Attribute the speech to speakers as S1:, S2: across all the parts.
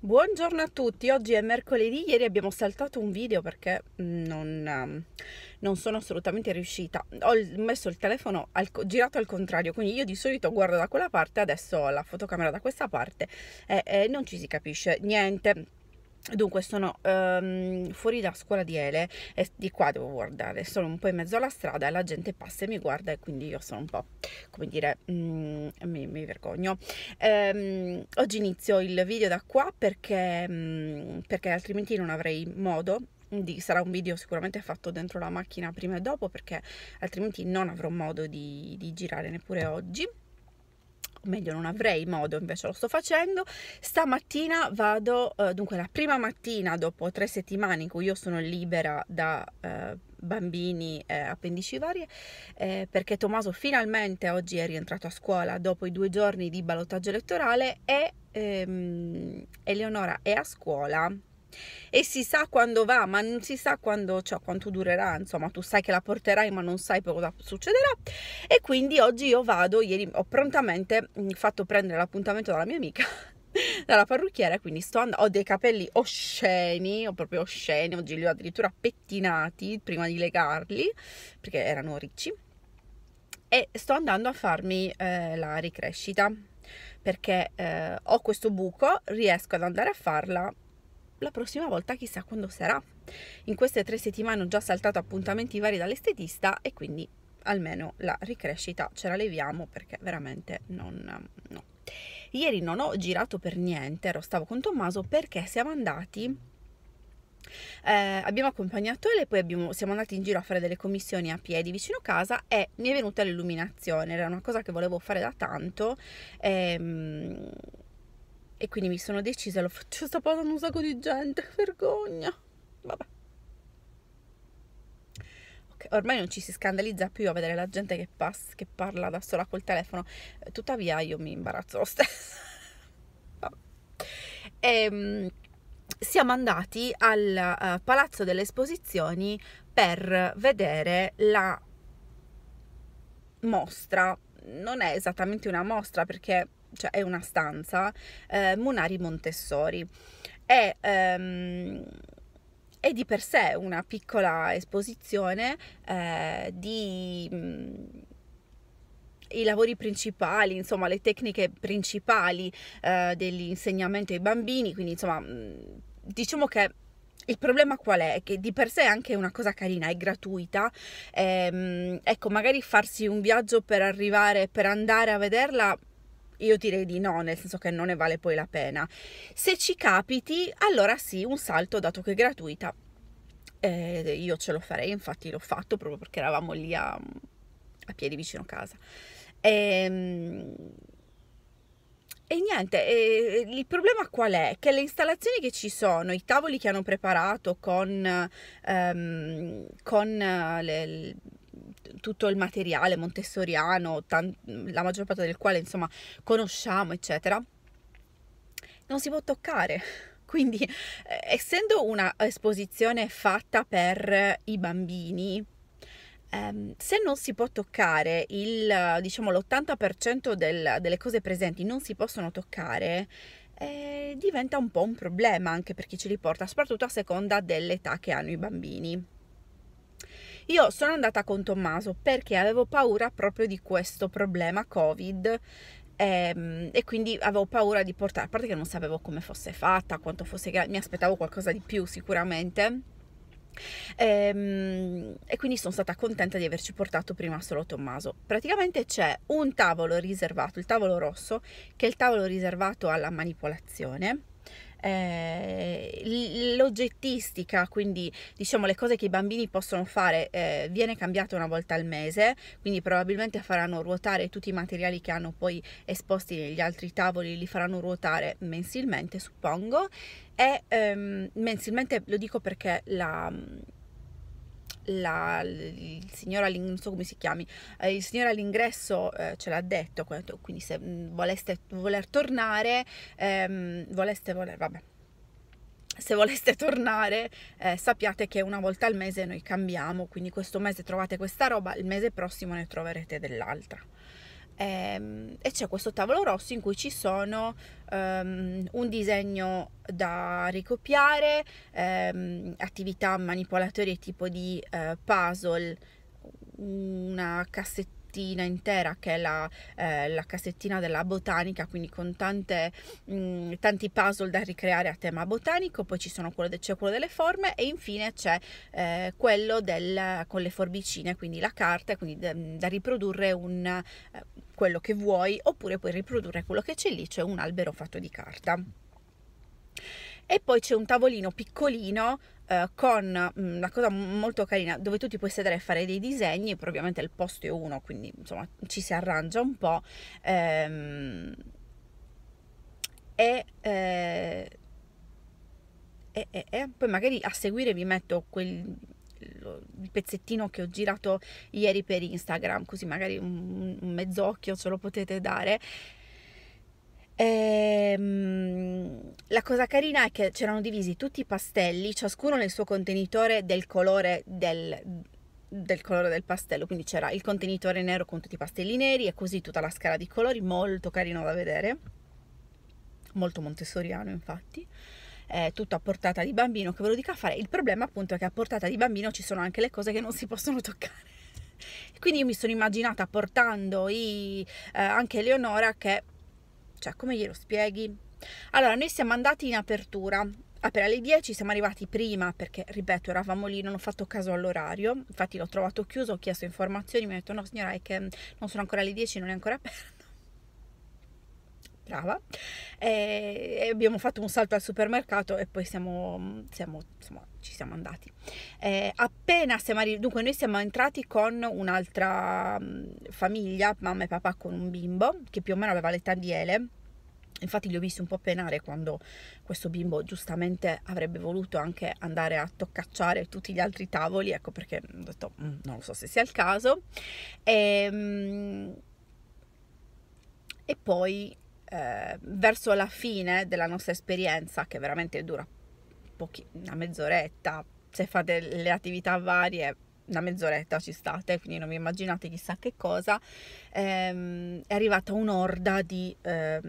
S1: Buongiorno a tutti, oggi è mercoledì, ieri abbiamo saltato un video perché non, ehm, non sono assolutamente riuscita, ho messo il telefono al, girato al contrario, quindi io di solito guardo da quella parte, adesso ho la fotocamera da questa parte e, e non ci si capisce niente Dunque sono um, fuori da scuola di Ele e di qua devo guardare, sono un po' in mezzo alla strada e la gente passa e mi guarda e quindi io sono un po', come dire, um, mi, mi, vergogno. Um, oggi inizio il video da qua perché, mm, perché altrimenti non avrei modo di, sarà un video sicuramente fatto dentro la macchina prima e dopo perché altrimenti non avrò modo di, di girare neppure oggi meglio non avrei modo, invece lo sto facendo. Stamattina vado, eh, dunque la prima mattina dopo tre settimane in cui io sono libera da eh, bambini eh, appendici varie, eh, perché Tommaso finalmente oggi è rientrato a scuola dopo i due giorni di ballottaggio elettorale e ehm, Eleonora è a scuola e si sa quando va, ma non si sa quando, cioè, quanto durerà, insomma, tu sai che la porterai, ma non sai cosa succederà. E quindi oggi io vado, ieri ho prontamente mm, fatto prendere l'appuntamento dalla mia amica dalla parrucchiera, quindi sto andando, ho dei capelli osceni, ho proprio osceni, oggi li ho addirittura pettinati prima di legarli, perché erano ricci, e sto andando a farmi eh, la ricrescita, perché eh, ho questo buco, riesco ad andare a farla la prossima volta chissà quando sarà. In queste tre settimane ho già saltato appuntamenti vari dall'estetista e quindi almeno la ricrescita ce la leviamo perché veramente non... No. Ieri non ho girato per niente, ero stavo con Tommaso perché siamo andati... Eh, abbiamo accompagnato e poi abbiamo, siamo andati in giro a fare delle commissioni a piedi vicino casa e mi è venuta l'illuminazione, era una cosa che volevo fare da tanto. Ehm, e quindi mi sono decisa, lo faccio sta passando un sacco di gente, vergogna. Vabbè. ormai non ci si scandalizza più a vedere la gente che, pass- che parla da sola col telefono, eh, tuttavia io mi imbarazzo lo stesso. E, ehm, siamo andati al uh, Palazzo delle Esposizioni per vedere la mostra. Non è esattamente una mostra perché cioè è una stanza, eh, Monari Montessori. È, ehm, è, di per sé una piccola esposizione eh, di... Mh, mm, i lavori principali, insomma le tecniche principali eh, dell'insegnamento ai bambini, quindi insomma mh, mm, diciamo che il problema qual è? Che di per sé è anche una cosa carina, è gratuita. Ehm, ecco, magari farsi un viaggio per arrivare, per andare a vederla io direi di no, nel senso che non ne vale poi la pena. Se ci capiti, allora sì, un salto dato che è gratuita. Eh, io ce lo farei, infatti l'ho fatto proprio perché eravamo lì a, a piedi vicino a casa. Ehm, e niente, eh, il problema qual è? Che le installazioni che ci sono, i tavoli che hanno preparato con, ehm, con eh, le, tutto il materiale montessoriano, tan- la maggior parte del quale insomma conosciamo, eccetera, non si può toccare. Quindi, eh, essendo una esposizione fatta per i bambini, ehm, se non si può toccare il, diciamo, l'80% del, delle cose presenti non si possono toccare, eh, diventa un po' un problema anche per chi ce li porta, soprattutto a seconda dell'età che hanno i bambini. Io sono andata con Tommaso perché avevo paura proprio di questo problema Covid ehm, e, quindi avevo paura di portare, a parte che non sapevo come fosse fatta, quanto fosse mi aspettavo qualcosa di più sicuramente. E, ehm, e, quindi sono stata contenta di averci portato prima solo Tommaso. Praticamente c'è un tavolo riservato, il tavolo rosso, che è il tavolo riservato alla manipolazione eh, l'oggettistica, quindi diciamo le cose che i bambini possono fare, eh, viene cambiata una volta al mese, quindi probabilmente faranno ruotare tutti i materiali che hanno poi esposti negli altri tavoli, li faranno ruotare mensilmente, suppongo, e ehm, mensilmente lo dico perché la la, il signore non so come si chiami, eh, il signore all'ingresso eh, ce l'ha detto, quindi se mm, voleste voler tornare, ehm, voleste voler, vabbè, se voleste tornare eh, sappiate che una volta al mese noi cambiamo, quindi questo mese trovate questa roba, il mese prossimo ne troverete dell'altra. Ehm, e, c'è questo tavolo rosso in cui ci sono um, un disegno da ricopiare, um, attività manipolatorie tipo di uh, puzzle, una cassettina cassettina intera che è la, eh, la cassettina della botanica, quindi con tante, mh, mm, tanti puzzle da ricreare a tema botanico, poi ci sono quello, de, c'è quello delle forme e infine c'è eh, quello del, con le forbicine, quindi la carta, quindi da, da riprodurre un, eh, quello che vuoi oppure puoi riprodurre quello che c'è lì, cioè un albero fatto di carta e poi c'è un tavolino piccolino eh, con mm, una cosa molto carina dove tu ti puoi sedere e fare dei disegni, probabilmente il posto è uno, quindi insomma ci si arrangia un po'. Ehm, e, eh, e, e, e poi magari a seguire vi metto quel il pezzettino che ho girato ieri per Instagram, così magari un, un mezz'occhio ce lo potete dare. E eh, la cosa carina è che c'erano divisi tutti i pastelli, ciascuno nel suo contenitore del colore del, del colore del pastello, quindi c'era il contenitore nero con tutti i pastelli neri e così tutta la scala di colori, molto carino da vedere, molto montessoriano infatti, eh, tutto a portata di bambino che ve lo dico a fare, il problema appunto è che a portata di bambino ci sono anche le cose che non si possono toccare. Quindi io mi sono immaginata portando i, eh, anche Eleonora che, cioè come glielo spieghi? Allora, noi siamo andati in apertura, appena alle 10, siamo arrivati prima perché, ripeto, eravamo lì, non ho fatto caso all'orario, infatti l'ho trovato chiuso, ho chiesto informazioni, mi ha detto no signora è che non sono ancora alle 10, non è ancora aperto. Brava. E abbiamo fatto un salto al supermercato e poi siamo, siamo insomma, ci siamo andati. E appena siamo arrivati, dunque noi siamo entrati con un'altra mm, famiglia, mamma e papà con un bimbo che più o meno aveva l'età di Ele Infatti li ho visti un po' penare quando questo bimbo giustamente avrebbe voluto anche andare a toccacciare tutti gli altri tavoli, ecco perché ho detto mm, non lo so se sia il caso. E, ehm, e poi eh, verso la fine della nostra esperienza, che veramente dura pochi, una mezz'oretta, se fate le attività varie una mezz'oretta ci state, quindi non vi immaginate chissà che cosa, ehm, è arrivata un'orda di eh,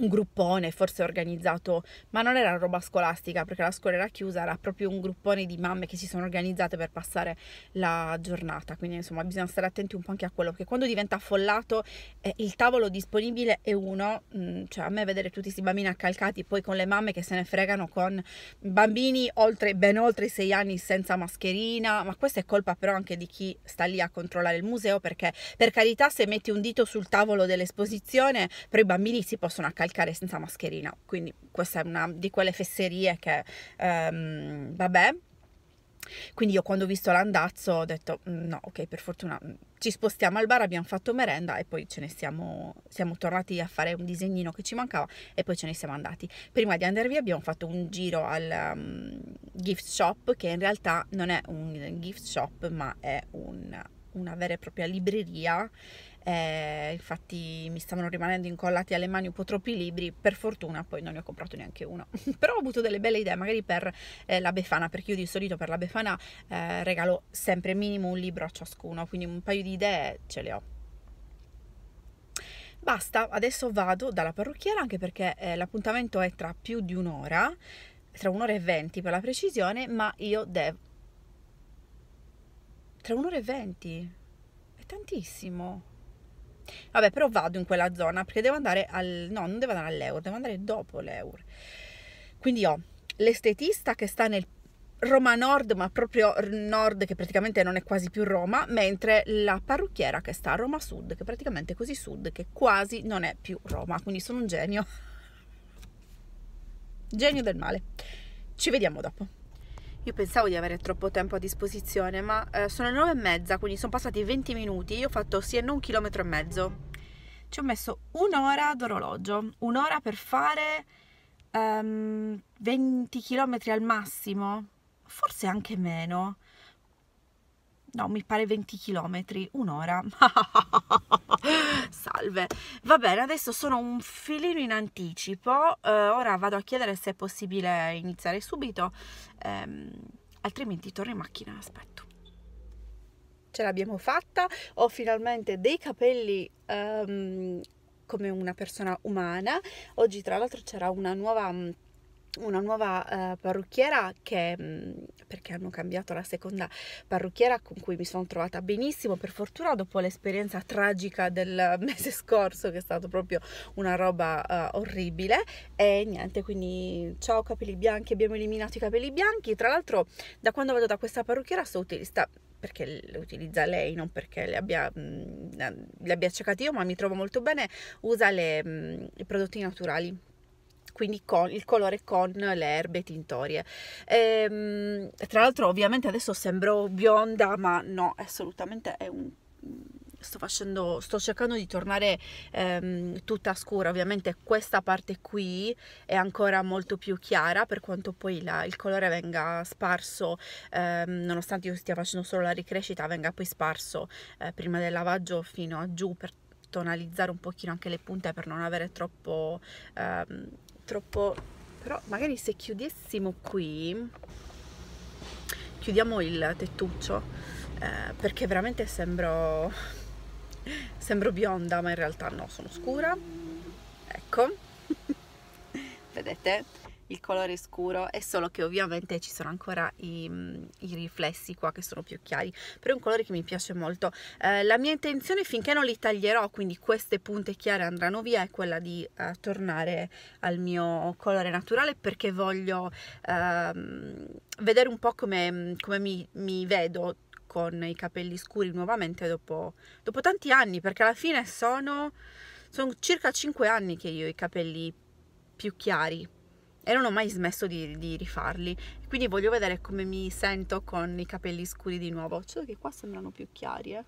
S1: un gruppone forse organizzato, ma non era roba scolastica perché la scuola era chiusa, era proprio un gruppone di mamme che si sono organizzate per passare la giornata, quindi insomma bisogna stare attenti un po' anche a quello, perché quando diventa affollato eh, il tavolo disponibile è uno, mh, mm, cioè a me vedere tutti questi bambini accalcati poi con le mamme che se ne fregano con bambini oltre, ben oltre i sei anni senza mascherina, ma questa è colpa però anche di chi sta lì a controllare il museo perché per carità se metti un dito sul tavolo dell'esposizione però i bambini si possono accalcare cavalcare senza mascherina. Quindi questa è una di quelle fesserie che, ehm, vabbè, quindi io quando ho visto l'andazzo ho detto mm, no, ok, per fortuna mm, ci spostiamo al bar, abbiamo fatto merenda e poi ce ne siamo, siamo tornati a fare un disegnino che ci mancava e poi ce ne siamo andati. Prima di andare via abbiamo fatto un giro al um, gift shop che in realtà non è un gift shop ma è un, una vera e propria libreria eh, infatti mi stavano rimanendo incollati alle mani un po' troppi libri, per fortuna poi non ne ho comprato neanche uno, però ho avuto delle belle idee magari per eh, la Befana, perché io di solito per la Befana eh, regalo sempre minimo un libro a ciascuno, quindi un paio di idee ce le ho. Basta, adesso vado dalla parrucchiera anche perché eh, l'appuntamento è tra più di un'ora, tra un'ora e venti per la precisione, ma io devo... Tra un'ora e venti? È tantissimo. Vabbè, però vado in quella zona perché devo andare al... no, non devo andare all'Eur, devo andare dopo l'Eur. Quindi ho l'estetista che sta nel Roma Nord, ma proprio Nord che praticamente non è quasi più Roma, mentre la parrucchiera che sta a Roma Sud, che praticamente è così Sud che quasi non è più Roma. Quindi sono un genio. Genio del male. Ci vediamo dopo. Io pensavo di avere troppo tempo a disposizione, ma eh, sono le nove e mezza, quindi sono passati 20 minuti. Io ho fatto sì e non un chilometro e mezzo. Ci ho messo un'ora d'orologio, un'ora per fare um, ehm, 20 chilometri al massimo, forse anche meno no, mi pare 20 km, un'ora. Salve. Va bene, adesso sono un filino in anticipo. Eh, ora vado a chiedere se è possibile iniziare subito, eh, altrimenti torno in macchina, aspetto. Ce l'abbiamo fatta, ho finalmente dei capelli um, come una persona umana. Oggi tra l'altro c'era una nuova una nuova uh, parrucchiera che mm, perché hanno cambiato la seconda parrucchiera con cui mi sono trovata benissimo per fortuna dopo l'esperienza tragica del mese scorso che è stata proprio una roba uh, orribile e niente quindi ciao capelli bianchi abbiamo eliminato i capelli bianchi tra l'altro da quando vado da questa parrucchiera sto sta perché le utilizza lei, non perché le abbia, mh, mm, le abbia cercate io, ma mi trovo molto bene, usa le, mm, i prodotti naturali quindi con, il colore con le erbe tintorie. E, ehm, tra l'altro ovviamente adesso sembro bionda, ma no, assolutamente è un Sto, facendo, sto cercando di tornare ehm, tutta scura ovviamente questa parte qui è ancora molto più chiara per quanto poi la, il colore venga sparso ehm, nonostante io stia facendo solo la ricrescita venga poi sparso eh, prima del lavaggio fino a giù per tonalizzare un pochino anche le punte per non avere troppo ehm, troppo però magari se chiudessimo qui chiudiamo il tettuccio eh, perché veramente sembro sembro bionda ma in realtà no sono scura ecco vedete il colore scuro è solo che ovviamente ci sono ancora i, mm, i, riflessi qua che sono più chiari però è un colore che mi piace molto eh, la mia intenzione finché non li taglierò quindi queste punte chiare andranno via è quella di eh, tornare al mio colore naturale perché voglio ehm, vedere un po' come, mm, come mi, mi vedo con i capelli scuri nuovamente dopo, dopo, tanti anni, perché alla fine sono, sono circa 5 anni che io ho i capelli più chiari, e non ho mai smesso di, di, rifarli quindi voglio vedere come mi sento con i capelli scuri di nuovo solo che qua sembrano più chiari eh.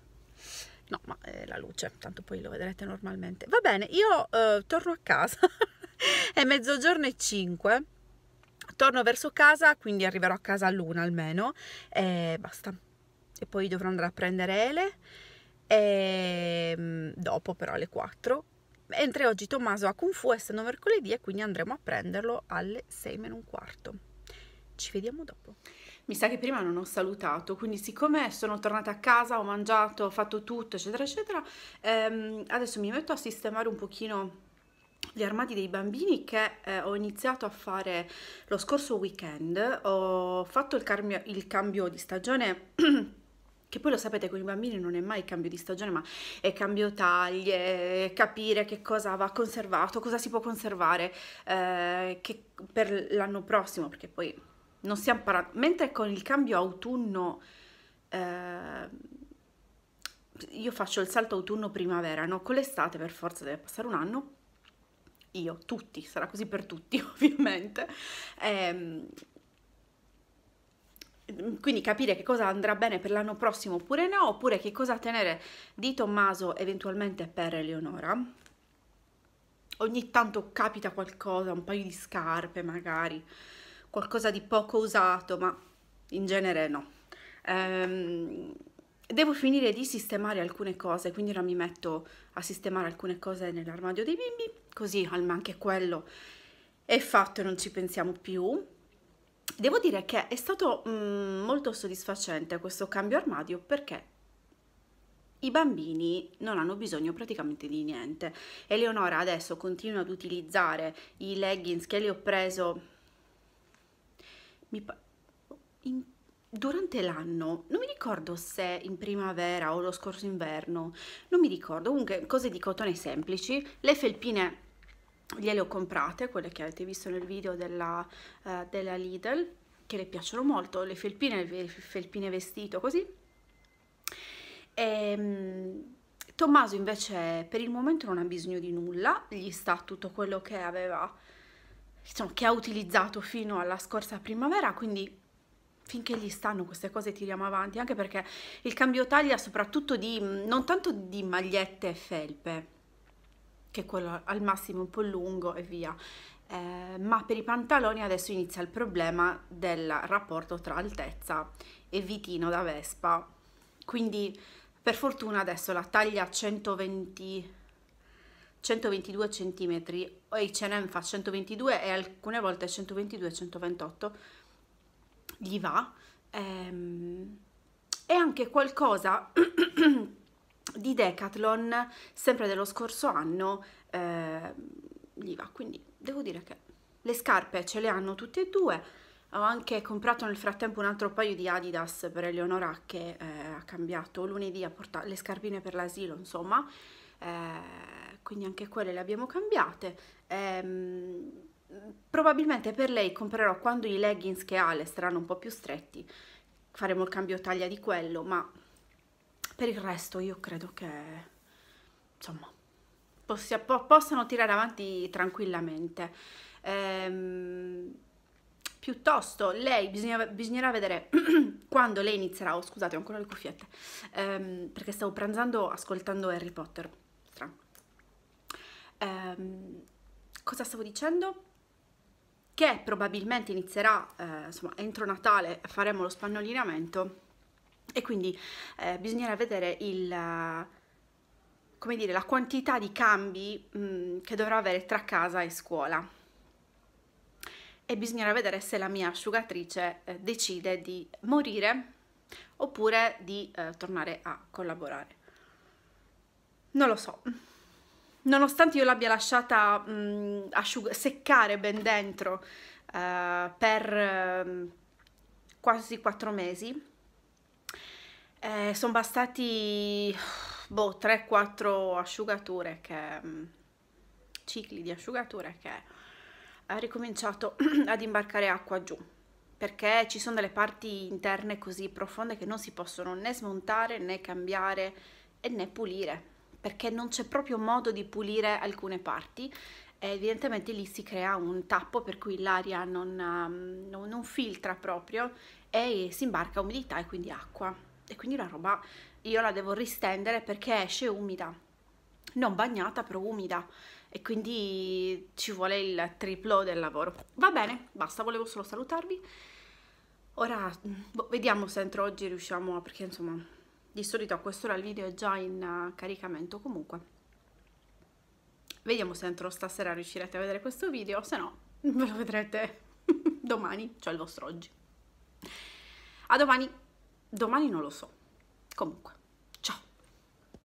S1: no ma è eh, la luce tanto poi lo vedrete normalmente va bene io eh, torno a casa è mezzogiorno e 5 torno verso casa quindi arriverò a casa all'una almeno e basta e poi dovrò andare a prendere Ele e ehm, dopo però alle 4 mentre oggi Tommaso ha Kung Fu essendo mercoledì e quindi andremo a prenderlo alle 6 meno un quarto. Ci vediamo dopo. Mi sa che prima non ho salutato, quindi siccome sono tornata a casa, ho mangiato, ho fatto tutto, eccetera, eccetera, ehm, adesso mi metto a sistemare un pochino gli armadi dei bambini che eh, ho iniziato a fare lo scorso weekend. Ho fatto il, il cambio di stagione che poi lo sapete con i bambini non è mai cambio di stagione, ma è cambio taglie, capire che cosa va conservato, cosa si può conservare eh, per l'anno prossimo, perché poi non siamo parlando. Mentre con il cambio autunno, eh, io faccio il salto autunno-primavera, no? Con l'estate per forza deve passare un anno, io, tutti, sarà così per tutti ovviamente. Eh, quindi capire che cosa andrà bene per l'anno prossimo oppure no, oppure che cosa tenere di Tommaso eventualmente per Eleonora. Ogni tanto capita qualcosa, un paio di scarpe magari, qualcosa di poco usato, ma in genere no. Ehm, devo finire di sistemare alcune cose, quindi ora mi metto a sistemare alcune cose nell'armadio dei bimbi, così almeno anche quello è fatto e non ci pensiamo più devo dire che è stato mm, molto soddisfacente questo cambio armadio perché i bambini non hanno bisogno praticamente di niente. Eleonora adesso continua ad utilizzare i leggings che le ho preso in, durante l'anno, non mi ricordo se in primavera o lo scorso inverno, non mi ricordo, comunque cose di cotone semplici, le felpine gliele ho comprate, quelle che avete visto nel video della, eh, della Lidl, che le piacciono molto, le felpine, le felpine vestito così. E, ehm, Tommaso invece per il momento non ha bisogno di nulla, gli sta tutto quello che aveva, insomma, che ha utilizzato fino alla scorsa primavera, quindi finché gli stanno queste cose tiriamo avanti, anche perché il cambio taglia soprattutto di, non tanto di magliette e felpe, che quello al massimo un po' lungo e via. Eh, ma per i pantaloni adesso inizia il problema del rapporto tra altezza e vitino da Vespa. Quindi per fortuna adesso la taglia 120 122 cm o H&M fa 122 e alcune volte 122 128 gli va ehm, è anche qualcosa di Decathlon, sempre dello scorso anno, eh, gli va. Quindi devo dire che le scarpe ce le hanno tutte e due. Ho anche comprato nel frattempo un altro paio di Adidas per Eleonora che eh, ha cambiato lunedì, ha portato le scarpine per l'asilo, insomma. Eh, quindi anche quelle le abbiamo cambiate. Eh, probabilmente per lei comprerò quando i leggings che ha le saranno un po' più stretti. Faremo il cambio taglia di quello, ma per il resto io credo che, insomma, possia, po possano tirare avanti tranquillamente. Ehm, piuttosto lei, bisogna, bisognerà vedere quando lei inizierà, oh scusate ho ancora le cuffiette, ehm, perché stavo pranzando ascoltando Harry Potter, strano. Ehm, cosa stavo dicendo? Che probabilmente inizierà, eh, insomma, entro Natale faremo lo spannolinamento e quindi eh, bisognerà vedere il, come dire, la quantità di cambi mh, mm, che dovrò avere tra casa e scuola e bisognerà vedere se la mia asciugatrice eh, decide di morire oppure di eh, tornare a collaborare. Non lo so. Nonostante io l'abbia lasciata mh, mm, seccare ben dentro eh, per mm, quasi quattro mesi, eh, sono bastati boh, 3-4 asciugature che mm, cicli di asciugature che ha ricominciato ad imbarcare acqua giù perché ci sono delle parti interne così profonde che non si possono né smontare né cambiare e né pulire perché non c'è proprio modo di pulire alcune parti e evidentemente lì si crea un tappo per cui l'aria non, mm, non, non filtra proprio e si imbarca umidità e quindi acqua e quindi la roba io la devo ristendere perché esce umida, non bagnata però umida e quindi ci vuole il triplo del lavoro. Va bene, basta, volevo solo salutarvi. Ora mm, boh, vediamo se entro oggi riusciamo a, perché insomma di solito a quest'ora il video è già in eh, caricamento comunque. Vediamo se entro stasera riuscirete a vedere questo video, se no ve lo vedrete domani, cioè il vostro oggi. A domani! domani non lo so. Comunque.